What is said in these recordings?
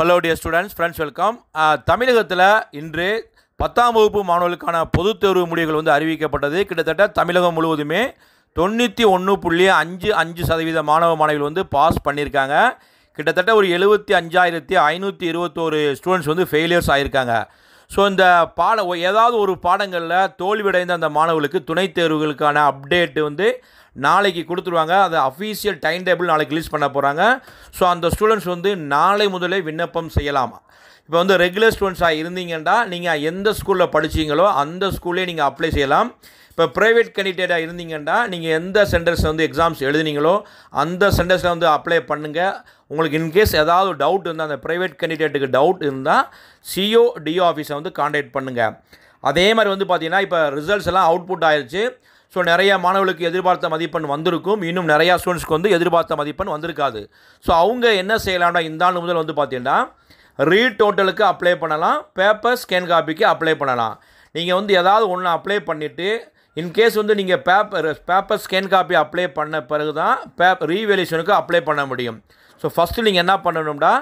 hello dear students friends welcome தமிழகத்தில் இன்று பத்தாம் வகுப்பு மாணவர்களுக்கான பொதுத் தேர்வு முடிவுகள் வந்து அறிவிக்கப்பட்டது கிட்டத்தட்ட தமிழகம் முழுவதுமே தொண்ணூற்றி ஒன்று புள்ளி அஞ்சு அஞ்சு சதவீத மாணவ மாணவிகள் வந்து பாஸ் பண்ணியிருக்காங்க கிட்டத்தட்ட ஒரு எழுபத்தி அஞ்சாயிரத்தி ஐநூற்றி இருபத்தோரு ஸ்டூடெண்ட்ஸ் வந்து ஃபெயிலியர்ஸ் ஆகியிருக்காங்க ஸோ இந்த பாட ஏதாவது ஒரு பாடங்களில் தோல்வியடைந்த அந்த மாணவர்களுக்கு துணைத் தேர்வுகளுக்கான அப்டேட்டு வந்து நாளைக்கு கொடுத்துருவாங்க அது அஃபீஷியல் டைம் டேபிள் நாளைக்கு ரிலீஸ் பண்ண போகிறாங்க ஸோ அந்த ஸ்டூடெண்ட்ஸ் வந்து நாளை முதலே விண்ணப்பம் செய்யலாமா இப்போ வந்து ரெகுலர் ஸ்டூடெண்ட்ஸாக இருந்தீங்கன்னா நீங்கள் எந்த ஸ்கூலில் படிச்சிங்களோ அந்த ஸ்கூல்லே நீங்கள் அப்ளை செய்யலாம் இப்போ ப்ரைவேட் கேண்டிடேட்டாக இருந்தீங்கன்னா நீங்கள் எந்த சென்டர்ஸில் வந்து எக்ஸாம்ஸ் எழுதினீங்களோ அந்த சென்டர்ஸில் வந்து அப்ளை பண்ணுங்கள் உங்களுக்கு இன்கேஸ் ஏதாவது டவுட் இருந்தால் அந்த ப்ரைவேட் கேண்டிடேட்டுக்கு டவுட் இருந்தால் சிஓ டிஓ ஆஃபீஸை வந்து காண்டாக்ட் பண்ணுங்கள் அதே மாதிரி வந்து பார்த்தீங்கன்னா இப்போ ரிசல்ட்ஸ் எல்லாம் அவுட்புட் ஆயிடுச்சு ஸோ நிறைய மாணவர்களுக்கு எதிர்பார்த்த மதிப்பெண் வந்திருக்கும் இன்னும் நிறையா ஸ்டூடெண்ட்ஸ்க்கு வந்து எதிர்பார்த்த மதிப்பெண் வந்திருக்காது ஸோ அவங்க என்ன செய்யலாம்னா இந்த ஆண்டு முதல் வந்து பார்த்தீங்கன்னா ரீட் டோட்டலுக்கு அப்ளை பண்ணலாம் பேப்பர் ஸ்கேன் காப்பிக்கு அப்ளை பண்ணலாம் நீங்கள் வந்து ஏதாவது ஒன்று அப்ளை பண்ணிவிட்டு இன்கேஸ் வந்து நீங்கள் paper paper scan copy apply பண்ண பிறகு தான் பே ரீவேலியூஷனுக்கு அப்ளை பண்ண முடியும் ஸோ ஃபஸ்ட்டு நீங்கள் என்ன பண்ணணும்னா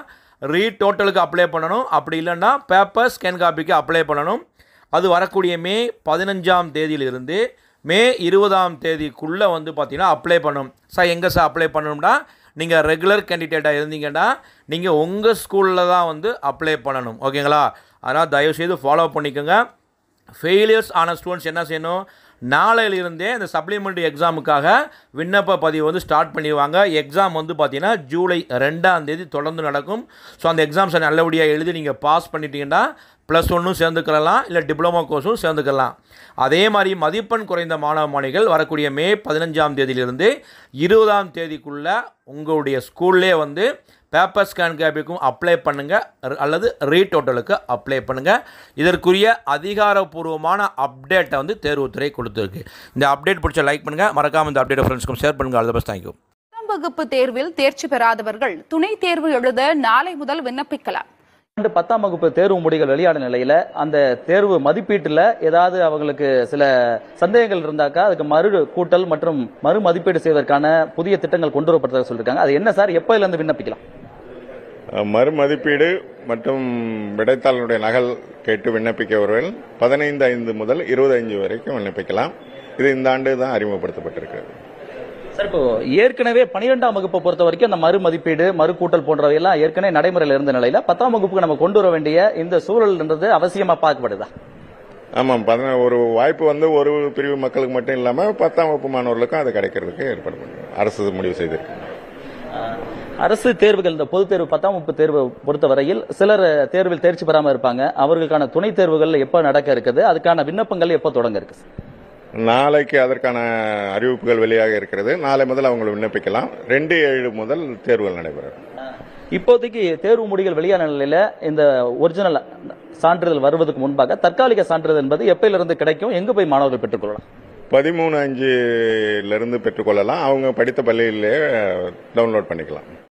ரீ டோட்டலுக்கு அப்ளை பண்ணணும் அப்படி இல்லைன்னா பேப்பர் ஸ்கேன் காப்பிக்கு அப்ளை பண்ணணும் அது வரக்கூடிய மே பதினஞ்சாம் தேதியிலிருந்து மே இருபதாம் தேதிக்குள்ளே வந்து பார்த்திங்கன்னா அப்ளை பண்ணணும் சார் எங்கே சார் அப்ளை பண்ணணும்னா நீங்கள் ரெகுலர் கேண்டிடேட்டாக இருந்தீங்கன்னா நீங்கள் உங்கள் ஸ்கூலில் தான் வந்து அப்ளை பண்ணணும் ஓகேங்களா அதனால் தயவுசெய்து ஃபாலோ பண்ணிக்கோங்க ஃபெயிலியர்ஸ் ஆன ஸ்டூடெண்ட்ஸ் என்ன செய்யணும் நாளையிலிருந்தே இந்த சப்ளிமெண்ட்ரி எக்ஸாமுக்காக விண்ணப்ப பதிவு வந்து ஸ்டார்ட் பண்ணிடுவாங்க எக்ஸாம் வந்து பார்த்தீங்கன்னா ஜூலை ரெண்டாம் தேதி தொடர்ந்து நடக்கும் ஸோ அந்த எக்ஸாம்ஸை நல்லபடியாக எழுதி நீங்கள் பாஸ் பண்ணிட்டீங்கன்னா ப்ளஸ் ஒன்றும் சேர்ந்துக்கலாம் இல்லை டிப்ளமோ கோர்ஸும் சேர்ந்துக்கலாம் அதே மாதிரி மதிப்பெண் குறைந்த மாணவ மாணிகள் வரக்கூடிய மே பதினஞ்சாம் தேதியிலிருந்து இருபதாம் தேதிக்குள்ளே உங்களுடைய ஸ்கூல்லே வந்து பேப்பர் ஸ்கேன் கேபிக்கும் அப்ளை பண்ணுங்கள் அல்லது ரீடோட்டலுக்கு அப்ளை பண்ணுங்கள் இதற்குரிய அதிகாரப்பூர்வமான அப்டேட்டை வந்து தேர்வுத்துறை கொடுத்துருக்கு இந்த அப்டேட் பிடிச்ச லைக் பண்ணுங்கள் மறக்காமல் இந்த அப்டேட் ஃப்ரெண்ட்ஸ்க்கும் ஷேர் பண்ணுங்கள் ஆல் பஸ் தேங்க்யூ வகுப்பு தேர்வில் தேர்ச்சி பெறாதவர்கள் துணை தேர்வு எழுத நாளை முதல் விண்ணப்பிக்கலாம் ஆண்டு பத்தாம் வகுப்பு தேர்வு முடிகள் வெளியான நிலையில் அந்த தேர்வு மதிப்பீட்டில் ஏதாவது அவங்களுக்கு சில சந்தேகங்கள் இருந்தாக்கா அதுக்கு மறு கூட்டல் மற்றும் மறு மதிப்பீடு செய்வதற்கான புதிய திட்டங்கள் கொண்டு வரப்பட்டதாக சொல்லியிருக்காங்க அது என்ன சார் எப்போ இருந்து விண்ணப்பிக்கலாம் மறு மதிப்பீடு மற்றும் விடைத்தாளனுடைய நகல் கேட்டு விண்ணப்பிக்கவர்கள் பதினைந்து ஐந்து முதல் இருபது ஐந்து வரைக்கும் விண்ணப்பிக்கலாம் இது இந்த ஆண்டு தான் அறிமுகப்படுத்தப்பட்டிருக்கிறது இப்போ ஏற்கனவே பனிரெண்டாம் வகுப்பை பொறுத்த வரைக்கும் அந்த மறு மதிப்பீடு மறு கூட்டல் போன்றவையெல்லாம் ஏற்கனவே நடைமுறையில் இருந்த நிலையில பத்தாம் வகுப்புக்கு நம்ம கொண்டு வர வேண்டிய இந்த சூழல்ன்றது அவசியமா பார்க்கப்படுதா ஆமாம் பதின ஒரு வாய்ப்பு வந்து ஒரு பிரிவு மக்களுக்கு மட்டும் இல்லாமல் பத்தாம் வகுப்பு மாணவர்களுக்கும் அது கிடைக்கிறதுக்கு ஏற்பாடு பண்ணுங்க அரசு முடிவு செய்திருக்கு அரசு தேர்வுகள் இந்த பொது தேர்வு பத்தாம் வகுப்பு தேர்வு பொறுத்தவரையில் சிலர் தேர்வில் தேர்ச்சி பெறாமல் இருப்பாங்க அவர்களுக்கான துணைத் தேர்வுகள் எப்போ நடக்க இருக்குது அதுக்கான விண்ணப்பங்கள் எப்போ தொடங்க இருக்குது நாளைக்கு அதற்கான அறிவிப்புகள் வெளியாக இருக்கிறது நாளை முதல் அவங்களை விண்ணப்பிக்கலாம் ரெண்டு ஏழு முதல் தேர்வுகள் நடைபெறும் இப்போதைக்கு தேர்வு முடிகள் வெளியான நிலையில் இந்த ஒரிஜினல் சான்றிதழ் வருவதற்கு முன்பாக தற்காலிக சான்றிதழ் என்பது எப்பையிலிருந்து கிடைக்கும் எங்கே போய் மாணவர்கள் பெற்றுக்கொள்ளலாம் பதிமூணு இருந்து பெற்றுக்கொள்ளலாம் அவங்க படித்த பள்ளியிலேயே டவுன்லோட் பண்ணிக்கலாம்